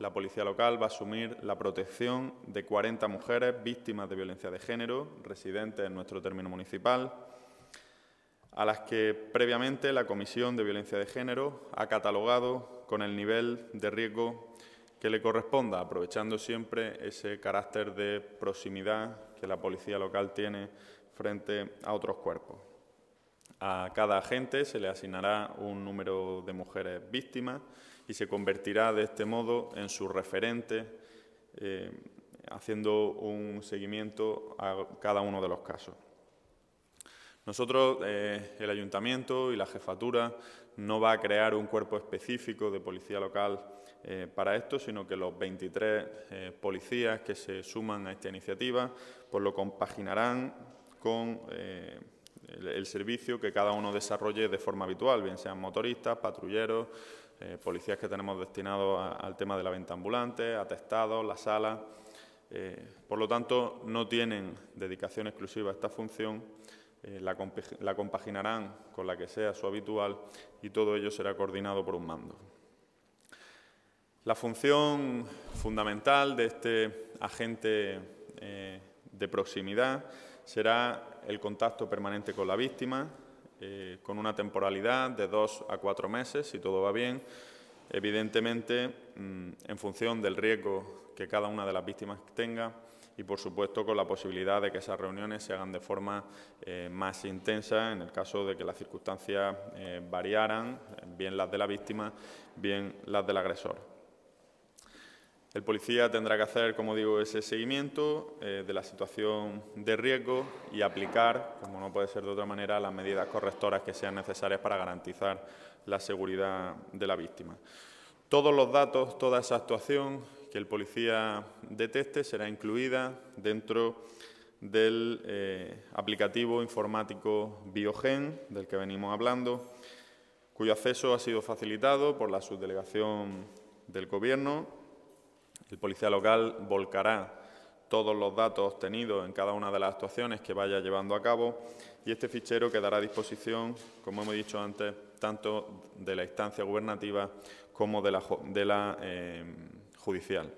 la policía local va a asumir la protección de 40 mujeres víctimas de violencia de género, residentes en nuestro término municipal, a las que previamente la Comisión de Violencia de Género ha catalogado con el nivel de riesgo que le corresponda, aprovechando siempre ese carácter de proximidad que la policía local tiene frente a otros cuerpos. A cada agente se le asignará un número de mujeres víctimas y se convertirá de este modo en su referente, eh, haciendo un seguimiento a cada uno de los casos. Nosotros, eh, el ayuntamiento y la jefatura, no va a crear un cuerpo específico de policía local eh, para esto, sino que los 23 policías que se suman a esta iniciativa, pues lo compaginarán con el servicio que cada uno desarrolle de forma habitual, bien sean motoristas, patrulleros, eh, policías que tenemos destinados al tema de la venta ambulante, atestados, la sala. Eh, por lo tanto, no tienen dedicación exclusiva a esta función, eh, la, la compaginarán con la que sea su habitual y todo ello será coordinado por un mando. La función fundamental de este agente de proximidad será el contacto permanente con la víctima, eh, con una temporalidad de dos a cuatro meses, si todo va bien. Evidentemente, mm, en función del riesgo que cada una de las víctimas tenga y, por supuesto, con la posibilidad de que esas reuniones se hagan de forma eh, más intensa en el caso de que las circunstancias eh, variaran, bien las de la víctima, bien las del agresor. El policía tendrá que hacer, como digo, ese seguimiento eh, de la situación de riesgo y aplicar, como no puede ser de otra manera, las medidas correctoras que sean necesarias para garantizar la seguridad de la víctima. Todos los datos, toda esa actuación que el policía deteste será incluida dentro del eh, aplicativo informático Biogen, del que venimos hablando, cuyo acceso ha sido facilitado por la subdelegación del Gobierno el policía local volcará todos los datos obtenidos en cada una de las actuaciones que vaya llevando a cabo y este fichero quedará a disposición, como hemos dicho antes, tanto de la instancia gubernativa como de la, eh, judicial.